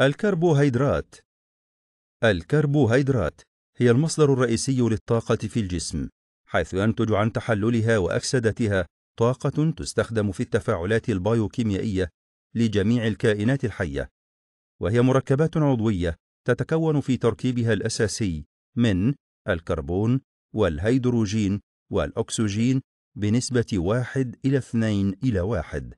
الكربوهيدرات الكربوهيدرات هي المصدر الرئيسي للطاقة في الجسم حيث ينتج عن تحللها وأكسدتها طاقة تستخدم في التفاعلات البيوكيميائية لجميع الكائنات الحية وهي مركبات عضوية تتكون في تركيبها الأساسي من الكربون والهيدروجين والأكسجين بنسبة 1 إلى 2 إلى 1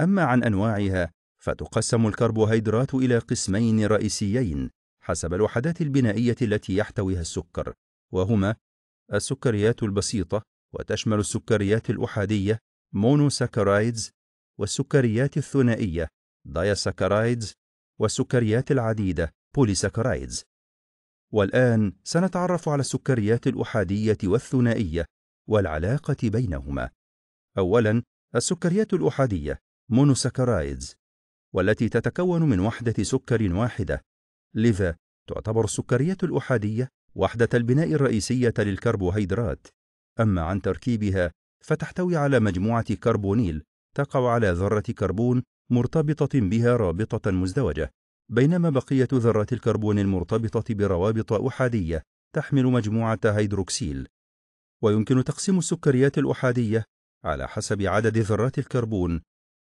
أما عن أنواعها فتقسم الكربوهيدرات إلى قسمين رئيسيين حسب الوحدات البنائية التي يحتويها السكر وهما السكريات البسيطة وتشمل السكريات الأحادية مونوساكرايدز والسكريات الثنائية دايساكرايدز والسكريات العديدة بوليساكرايدز والآن سنتعرف على السكريات الأحادية والثنائية والعلاقة بينهما أولاً السكريات الأحادية مونوساكرايدز والتي تتكون من وحدة سكر واحدة لذا تعتبر السكرية الأحادية وحدة البناء الرئيسية للكربوهيدرات أما عن تركيبها فتحتوي على مجموعة كربونيل تقع على ذرة كربون مرتبطة بها رابطة مزدوجة بينما بقية ذرات الكربون المرتبطة بروابط أحادية تحمل مجموعة هيدروكسيل ويمكن تقسيم السكريات الأحادية على حسب عدد ذرات الكربون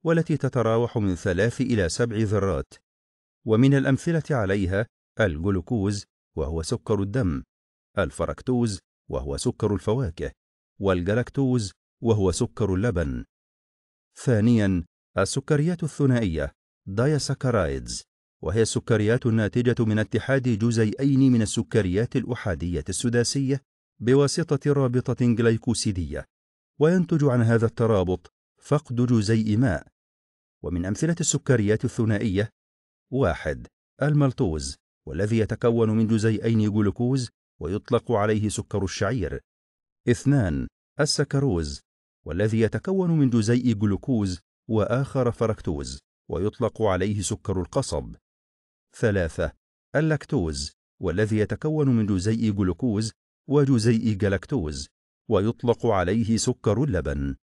والتي تتراوح من ثلاث إلى سبع ذرات ومن الأمثلة عليها الجلوكوز وهو سكر الدم الفركتوز وهو سكر الفواكه والجلاكتوز وهو سكر اللبن ثانيا السكريات الثنائية دايسكرايدز وهي السكريات الناتجة من اتحاد جزيئين من السكريات الأحادية السداسية بواسطة رابطة جليكوسيدية وينتج عن هذا الترابط فقد جزيء ماء ومن أمثلة السكريات الثنائية واحد الملطوز والذي يتكون من جزيئين جلوكوز ويطلق عليه سكر الشعير اثنان السكروز والذي يتكون من جزيء جلوكوز وآخر فركتوز ويطلق عليه سكر القصب ثلاثة اللاكتوز والذي يتكون من جزيء جلوكوز وجزيء جلاكتوز ويطلق عليه سكر اللبن